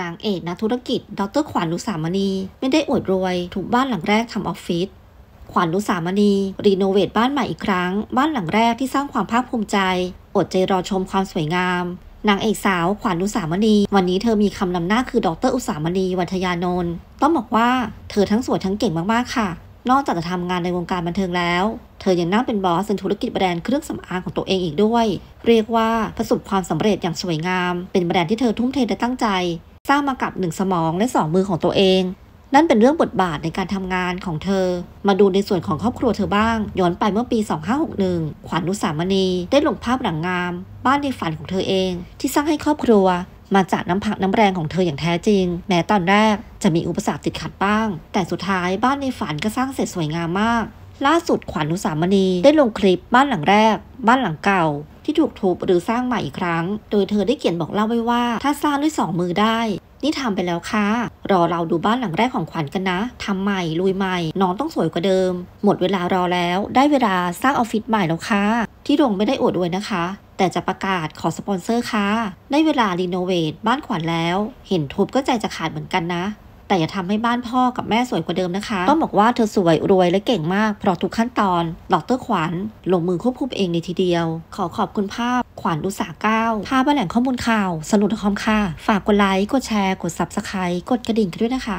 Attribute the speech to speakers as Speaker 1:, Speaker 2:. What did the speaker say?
Speaker 1: นางเอกนักธุรกิจ ดรขวัญลุสามณีไม่ได้อวดรวยถูกบ้านหลังแรกทำออฟฟิศขวัญลุสามณีรีโนเวทบ้านใหม่อีกครั้งบ้านหลังแรกที่สร้างความภาคภูมิใจอดใจรอชมความสวยงามนางเอกสาวขวัญลุสามณีวันนี้เธอมีคำนำหน้าคือดรอุสามณีวัทยานนท์ต้องบอกว่าเธอทั้งสวยทั้งเก่งมาก ๆ ค่ะ นอกจากจะทำงานในวงการบันเทิงแล้ว เธอยังนั่งเป็นบอสในธุรกิจแบรนด์เครื่องสำอางของตัวเองอีกด้วย เรียกว่าประสบความสำเร็จอย่างสวยงามเป็นแบรนด์ที่เธอทุ่มเทและตั้งใจสร้างมากับหนึ่งสมอง และสองมือของตัวเอง นั่นเป็นเรื่องบทบาทในการทำงานของเธอ มาดูในส่วนของครอบครัวเธอบ้าง ย้อนไปเมื่อปี 2561 ขวัญนุสามณีได้ลงภาพหลังงาม บ้านในฝันของเธอเอง ที่สร้างให้ครอบครัวมาจากน้ำผักน้ำแรงของเธออย่างแท้จริง แม้ตอนแรกจะมีอุปสรรคติดขัดบ้างแต่สุดท้ายบ้านในฝันก็สร้างเสร็จสวยงามมาก ล่าสุดขวัญนุสามณีได้ลงคลิปบ้านหลังแรก บ้านหลังเก่าที่ถูกทุบหรือสร้างใหม่อีกครั้ง โดยเธอได้เขียนบอกเล่าไว้ว่า ถ้าสร้างด้วย 2 มือได้ นี่ทำไปแล้วค่ะ รอเราดูบ้านหลังแรกของขวัญกันนะ ทำใหม่ลุยใหม่ น้องต้องสวยกว่าเดิม หมดเวลารอแล้ว ได้เวลาสร้างออฟฟิศใหม่แล้วค่ะ ที่โรงไม่ได้อวดด้วยนะคะ แต่จะประกาศขอสปอนเซอร์ค่ะ ได้เวลารีโนเวทบ้านขวัญแล้ว เห็นทุบก็ใจจะขาดเหมือนกันนะแต่อย่าทำให้บ้านพ่อกับแม่สวยกว่าเดิมนะคะต้องบอกว่าเธอสวยรวยและเก่งมากเพราะทุกขั้นตอน ดรขวัญลงมือควบคุมเองในทีเดียว ขอขอบคุณภาพขวัญอุตสาก้าวภาพแหล่งข้อมูลข่าวสรุปคอมค่ะ ฝากกดไลค์กดแชร์กดซับสไครต์กดกระดิ่งกันด้วยนะคะ